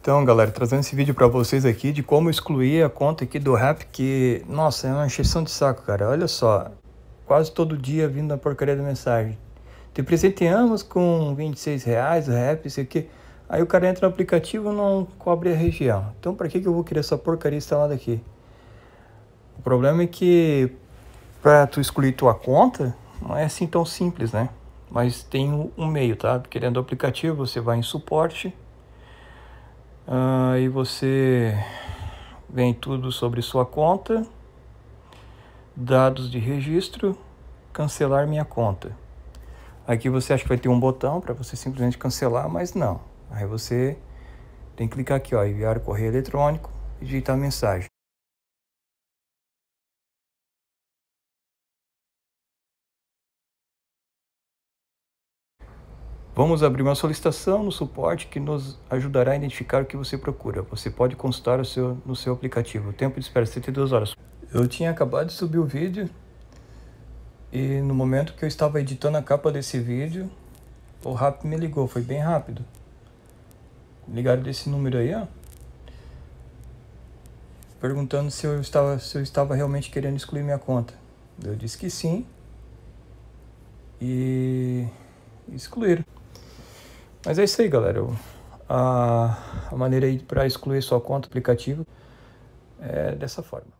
Então, galera, trazendo esse vídeo para vocês aqui de como excluir a conta aqui do Rap, que, nossa, é uma encheção de saco, cara. Olha só, quase todo dia vindo a porcaria da mensagem. Te presenteamos com 26 reais, o Rap, isso aqui. Aí o cara entra no aplicativo não cobre a região. Então, para que, que eu vou querer essa porcaria instalada aqui? O problema é que para tu excluir tua conta, não é assim tão simples, né? Mas tem um meio, tá? Querendo o aplicativo, você vai em suporte Aí ah, você vem tudo sobre sua conta, dados de registro, cancelar minha conta. Aqui você acha que vai ter um botão para você simplesmente cancelar, mas não. Aí você tem que clicar aqui, ó, enviar o correio eletrônico e digitar mensagem. Vamos abrir uma solicitação no suporte que nos ajudará a identificar o que você procura. Você pode consultar o seu, no seu aplicativo. O tempo de espera é 72 horas. Eu tinha acabado de subir o vídeo e no momento que eu estava editando a capa desse vídeo, o RAP me ligou, foi bem rápido. Ligaram desse número aí, ó. Perguntando se eu estava, se eu estava realmente querendo excluir minha conta. Eu disse que sim. E excluíram. Mas é isso aí, galera. A, maneira aí para excluir sua conta aplicativo é dessa forma.